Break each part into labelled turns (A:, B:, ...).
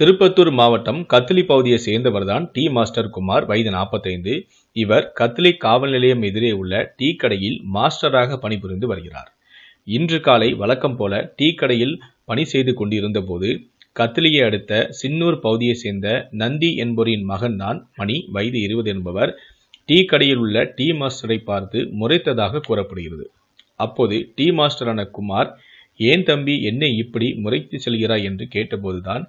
A: திருப்பத்தூர் மாவட்டம் கத்திலி பகுதியை சேர்ந்தவர்தான் D master Kumar வயது நாற்பத்தைந்து இவர் கத்திலி காவல் நிலையம் எதிரே உள்ள டீ கடையில் மாஸ்டராக பணிபுரிந்து வருகிறார் இன்று காலை வழக்கம் போல டீ கடையில் பணி செய்து கொண்டிருந்த போது கத்திலியை அடுத்த சின்னூர் பகுதியை சேர்ந்த நந்தி என்பவரின் மகன் தான் மணி வயது இருபது என்பவர் டீ கடையில் உள்ள டீ மாஸ்டரை பார்த்து முறைத்ததாக கூறப்படுகிறது அப்போது டீ மாஸ்டரான குமார் ஏன் தம்பி என்னை இப்படி முறைத்து செல்கிறாய் என்று கேட்டபோதுதான்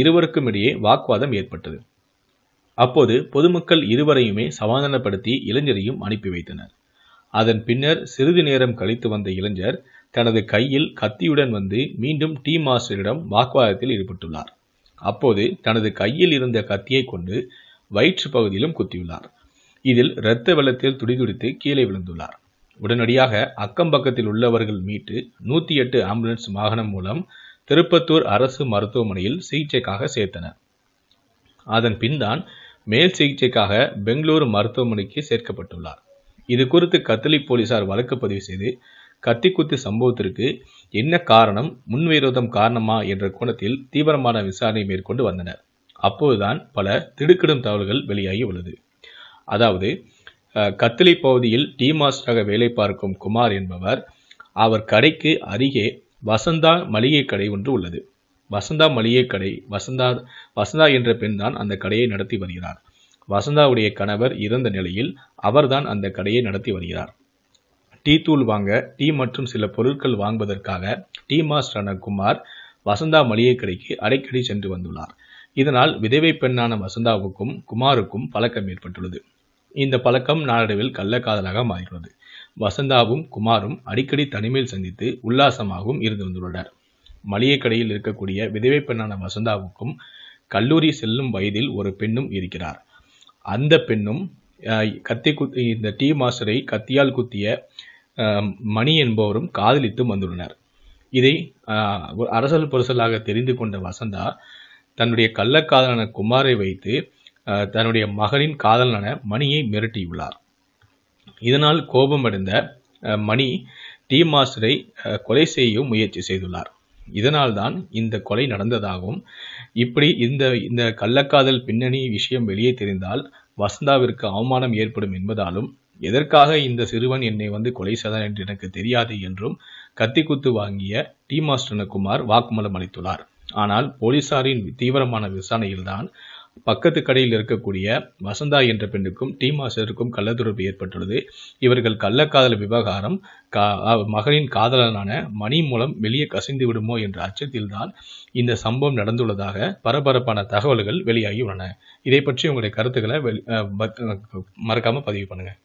A: இருவருக்கும் இடையே வாக்குவாதம் ஏற்பட்டது அப்போது பொதுமக்கள் இருவரையுமே சமாதானப்படுத்தி இளைஞரையும் அனுப்பி வைத்தனர் அதன் பின்னர் சிறிது நேரம் கழித்து வந்த இளைஞர் தனது கையில் கத்தியுடன் வந்து மீண்டும் டீ மாஸ்டரிடம் வாக்குவாதத்தில் ஈடுபட்டுள்ளார் அப்போது தனது கையில் இருந்த கத்தியை கொண்டு வயிற்று பகுதியிலும் குத்தியுள்ளார் இதில் இரத்த வெள்ளத்தில் துடிதுடித்து கீழே விழுந்துள்ளார் உடனடியாக அக்கம் பக்கத்தில் உள்ளவர்கள் மீட்டு நூத்தி எட்டு ஆம்புலன்ஸ் வாகனம் மூலம் திருப்பத்தூர் அரசு மருத்துவமனையில் சிகிச்சைக்காக சேர்த்தனர் அதன் பின்தான் மேல் சிகிச்சைக்காக பெங்களூரு மருத்துவமனைக்கு சேர்க்கப்பட்டுள்ளார் இது குறித்து கத்தலி போலீசார் வழக்கு பதிவு செய்து கத்திக்குத்து சம்பவத்திற்கு என்ன காரணம் முன்விரோதம் காரணமா என்ற கோணத்தில் தீவிரமான விசாரணை மேற்கொண்டு வந்தனர் அப்போதுதான் பல திடுக்கிடும் தகவல்கள் வெளியாகி உள்ளது அதாவது கத்திலி பகுதியில் டீ மாஸ்டராக வேலை பார்க்கும் குமார் என்பவர் அவர் கடைக்கு அருகே வசந்தா மளிகை கடை ஒன்று உள்ளது வசந்தா மளிகை கடை வசந்தா வசந்தா என்ற பெண் தான் அந்த கடையை நடத்தி வருகிறார் வசந்தாவுடைய கணவர் இறந்த நிலையில் அவர்தான் அந்த கடையை நடத்தி வருகிறார் டீ தூள் வாங்க டீ மற்றும் சில பொருட்கள் வாங்குவதற்காக டீ மாஸ்டரான குமார் வசந்தா மளிகை கடைக்கு அடிக்கடி சென்று வந்துள்ளார் இதனால் விதவை பெண்ணான வசந்தாவுக்கும் குமாருக்கும் பழக்கம் ஏற்பட்டுள்ளது இந்த பழக்கம் நாளடைவில் கள்ளக்காதலாக மாறுகிறது வசந்தாவும் குமாரும் அடிக்கடி தனிமையில் சந்தித்து உல்லாசமாகவும் இருந்து வந்துள்ளனர் மளிகைக்கடையில் இருக்கக்கூடிய விதவை பெண்ணான வசந்தாவுக்கும் கல்லூரி செல்லும் வயதில் ஒரு பெண்ணும் இருக்கிறார் அந்த பெண்ணும் கத்தி குத்தி இந்த டீ மாஸ்டரை கத்தியால் குத்திய மணி என்பவரும் காதலித்து வந்துள்ளனர் இதை அரசல் புரசலாக தெரிந்து கொண்ட வசந்தா தன்னுடைய கள்ளக்காதலான குமாரை வைத்து தன்னுடைய மகனின் காதலனான மணியை மிரட்டியுள்ளார் இதனால் கோபமடைந்த மணி டி மாஸ்டரை கொலை செய்யவும் முயற்சி செய்துள்ளார் இதனால் தான் இந்த கொலை நடந்ததாகவும் இப்படி இந்த இந்த கள்ளக்காதல் பின்னணி விஷயம் வெளியே தெரிந்தால் வசந்தாவிற்கு அவமானம் ஏற்படும் என்பதாலும் எதற்காக இந்த சிறுவன் என்னை வந்து கொலை செய்தான் என்று எனக்கு தெரியாது என்றும் கத்திக்குத்து வாங்கிய டி குமார் வாக்குமூலம் அளித்துள்ளார் ஆனால் போலீசாரின் தீவிரமான விசாரணையில்தான் பக்கத்து கடையில் இருக்கக்கூடிய வசந்தா என்ற பெண்ணுக்கும் டீமாசருக்கும் மாஸ்டருக்கும் ஏற்பட்டுள்ளது இவர்கள் கள்ளக்காதல் விவகாரம் கா மகனின் காதலனான மணி மூலம் வெளியே கசிந்து விடுமோ என்ற அச்சத்தில்தான் இந்த சம்பவம் நடந்துள்ளதாக பரபரப்பான தகவல்கள் வெளியாகி உள்ளன இதை பற்றி உங்களுடைய கருத்துக்களை மறக்காமல் பதிவு பண்ணுங்கள்